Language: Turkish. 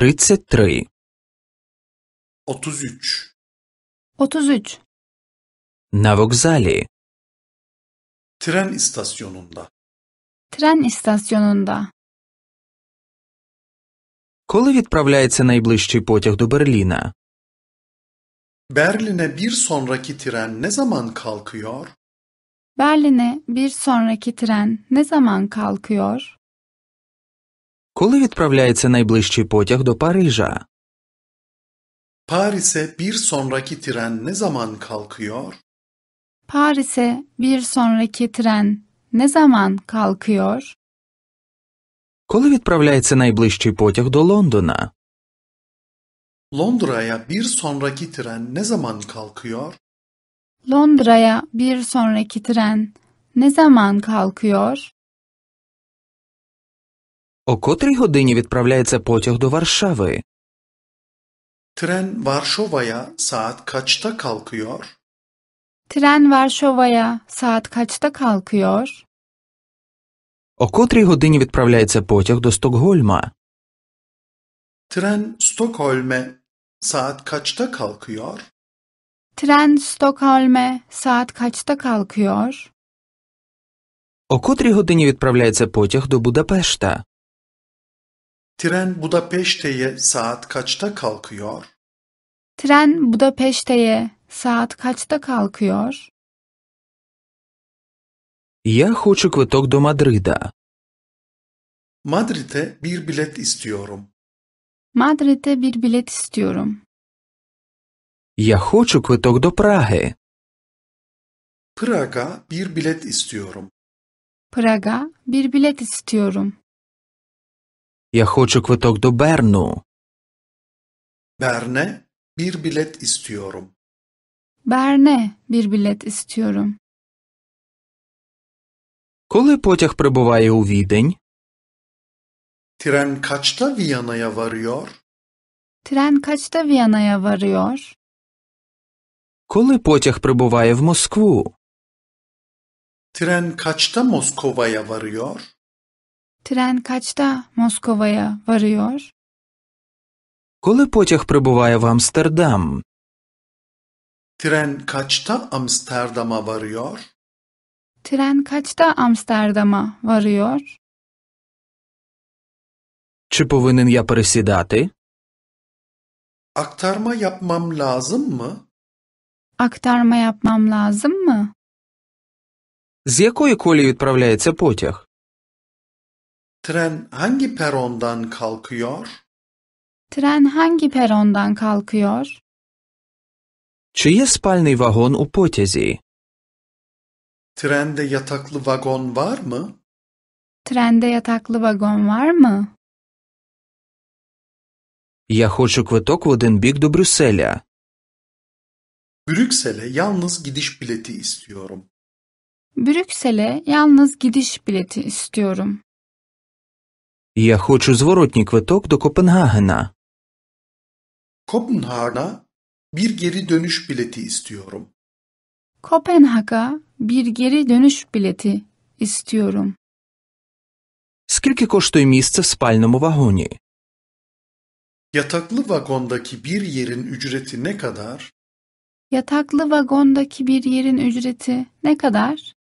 33 33 33 На вокзалі Tren istasyonunda Tren istasyonunda Коли відправляється найближчий потяг до Берліна? Berlin'e bir sonraki tren ne zaman kalkıyor? Berlin'e bir sonraki tren ne zaman kalkıyor? Коли відправляється найближчий потяг до Парижа? Paris'e bir sonraki tren ne zaman kalkıyor? Paris'e bir sonraki tren ne zaman kalkıyor? Коли відправляється найближчий потяг до Лондона? Londra'ya bir sonraki tren ne zaman kalkıyor? Londra'ya bir sonraki tren ne zaman kalkıyor? О котрій годині відправляється потяг до Варшави? Трен Varşova'ya saat kaçta kalkıyor? Tren Varşova'ya saat kaçta kalkıyor? О котрій годині відправляється потяг до Стокгольма? Трен Stockholm'e saat kaçta kalkıyor? Tren Stockholm'e saat kaçta kalkıyor? О котрій годині відправляється потяг до Будапешта? Tren Budapeşte'ye saat kaçta kalkıyor? Tren Budapeşte'ye saat kaçta kalkıyor? Я хочу квиток до Мадрида. Madrid'e bir bilet istiyorum. Madrid'e bir bilet istiyorum. Я хочу квиток до Праги. Прага bir bilet istiyorum. Прага bir bilet istiyorum. Я хочу квиток до Берну. Berne bir bilet istiyorum. Berne bir bilet istiyorum. Коли потяг прибуває у відень? Tren kaçta Viyana'ya varıyor? Tren kaçta Viyana'ya varıyor? Коли потяг прибуває в Москву? Tren kaçta Moskova'ya varıyor? Tren kaçta Moskova'ya varıyor? Коли потяг прибуває в Амстердам? Tren kaçta Amsterdam'a varıyor? Tren kaçta Amsterdam'a varıyor? Чи повинен я пересідати? Aktarma yapmam lazım mı? Aktarma yapmam lazım mı? З якої колії відправляється потяг? Tren hangi perondan kalkıyor? Tren hangi perondan kalkıyor? Чи є спальний вагон у потязі? Trende yataklı vagon var mı? Trende yataklı vagon var mı? Я хочу квиток в один бік до Брюсселя. Brüksel'e yalnız gidiş bileti istiyorum. Brüksel'e yalnız gidiş bileti istiyorum. Я хочу зворотній квиток до Копенгагена. Kopenhag'a bir geri dönüş bileti istiyorum. Kopenhag'a bir geri dönüş bileti istiyorum. Скільки коштує місце в спальному вагоні? Yataklı vagondaki bir yerin ücreti ne kadar? Yataklı vagondaki bir yerin ücreti ne kadar?